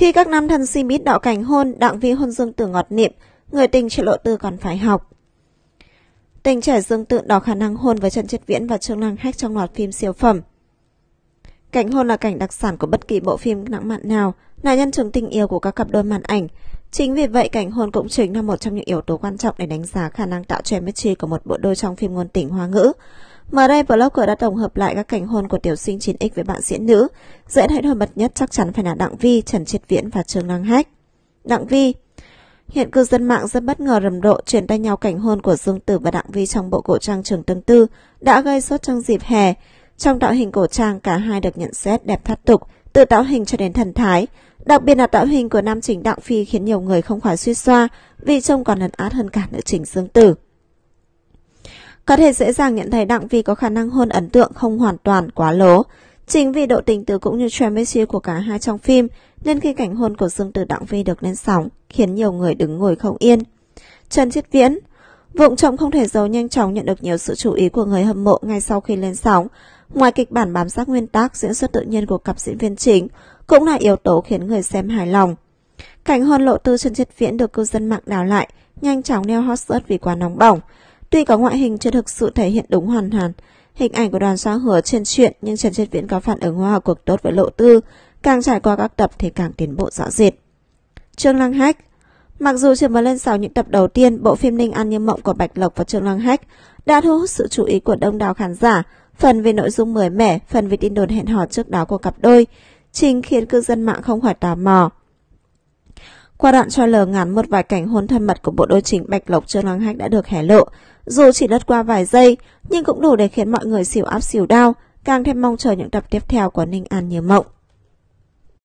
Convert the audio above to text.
Khi các nam thân si mít đạo cảnh hôn, đặng vi hôn dương tử ngọt niệm, người tình triệu lộ tư còn phải học. Tình trẻ dương tự đỏ khả năng hôn với chân Chất Viễn và Trương Lăng Hách trong loạt phim siêu phẩm. Cảnh hôn là cảnh đặc sản của bất kỳ bộ phim lãng mạn nào, là nhân chứng tình yêu của các cặp đôi màn ảnh. Chính vì vậy, cảnh hôn cũng chính là một trong những yếu tố quan trọng để đánh giá khả năng tạo chemistry của một bộ đôi trong phim ngôn tình hoa ngữ mở đây blogger đã tổng hợp lại các cảnh hôn của tiểu sinh 9X với bạn diễn nữ. Dễ thấy nổi bật nhất chắc chắn phải là Đặng Vi, Trần triệt Viễn và Trương Lăng Hách. Đặng Vi Hiện cư dân mạng rất bất ngờ rầm rộ truyền tay nhau cảnh hôn của Dương Tử và Đặng Vi trong bộ cổ trang trường tương tư đã gây sốt trong dịp hè. Trong tạo hình cổ trang, cả hai được nhận xét đẹp thắt tục, từ tạo hình cho đến thần thái. Đặc biệt là tạo hình của nam chính Đặng Phi khiến nhiều người không khỏi suy xoa vì trông còn lấn át hơn cả nữ chính Dương Tử. Có thể dễ dàng nhận thấy Đặng Vi có khả năng hơn ấn tượng không hoàn toàn quá lố. Chính vì độ tình tứ cũng như chemistry của cả hai trong phim, nên khi cảnh hôn của Dương Tử Đặng Vi được lên sóng, khiến nhiều người đứng ngồi không yên. Trần Chiết Viễn Vụng trộm không thể giấu nhanh chóng nhận được nhiều sự chú ý của người hâm mộ ngay sau khi lên sóng. Ngoài kịch bản bám sát nguyên tắc diễn xuất tự nhiên của cặp diễn viên chính, cũng là yếu tố khiến người xem hài lòng. Cảnh hôn lộ tư Trần Chiết Viễn được cư dân mạng đào lại, nhanh chóng neo hot search vì quá nóng bỏng. Tuy có ngoại hình chưa thực sự thể hiện đúng hoàn hoàn, hình ảnh của đoàn sao hửa trên chuyện nhưng Trần Chết Viễn có phản ứng hóa học cực tốt với lộ tư, càng trải qua các tập thì càng tiến bộ rõ rệt. Trương Lăng Hách Mặc dù chỉ mới lên sóng những tập đầu tiên, bộ phim Ninh an Như Mộng của Bạch Lộc và Trương Lăng Hách đã thu hút sự chú ý của đông đảo khán giả, phần về nội dung mới mẻ, phần về tin đồn hẹn hò trước đó của cặp đôi, trình khiến cư dân mạng không khỏi tò mò. Qua đoạn trailer ngắn một vài cảnh hôn thân mật của bộ đôi chính Bạch Lộc Trương Lăng Hách đã được hé lộ. Dù chỉ lướt qua vài giây, nhưng cũng đủ để khiến mọi người xỉu áp xỉu đau, càng thêm mong chờ những tập tiếp theo của Ninh An như mộng.